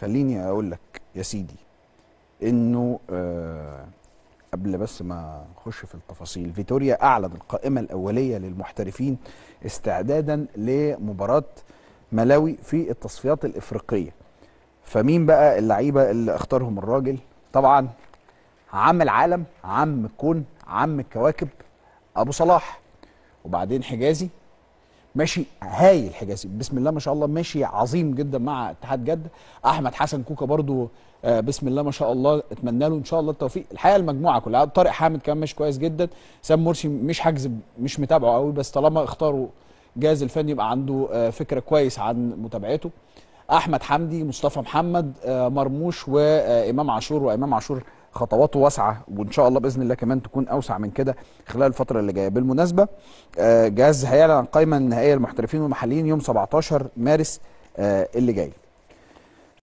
خليني اقول لك يا سيدي انه آه قبل بس ما اخش في التفاصيل فيتوريا اعلن القائمه الاوليه للمحترفين استعدادا لمباراه ملاوي في التصفيات الافريقيه فمين بقى اللعيبه اللي اختارهم الراجل طبعا عم العالم عم الكون عم الكواكب ابو صلاح وبعدين حجازي ماشي هايل حجازي بسم الله ما شاء الله ماشي عظيم جدا مع اتحاد جده احمد حسن كوكا برضو آه، بسم الله ما شاء الله اتمنى له ان شاء الله التوفيق الحقيقه المجموعه كلها طارق حامد كمان ماشي كويس جدا سام مرسي مش حجز مش متابعه قوي بس طالما اختاروا جاز الفني يبقى عنده آه، فكره كويس عن متابعته احمد حمدي مصطفى محمد آه، مرموش وامام عاشور وامام عاشور خطواته واسعه وان شاء الله باذن الله كمان تكون اوسع من كده خلال الفتره اللي جايه بالمناسبه آه، جهاز هيعلن عن القائمه النهائيه للمحترفين والمحليين يوم 17 مارس آه، اللي جاي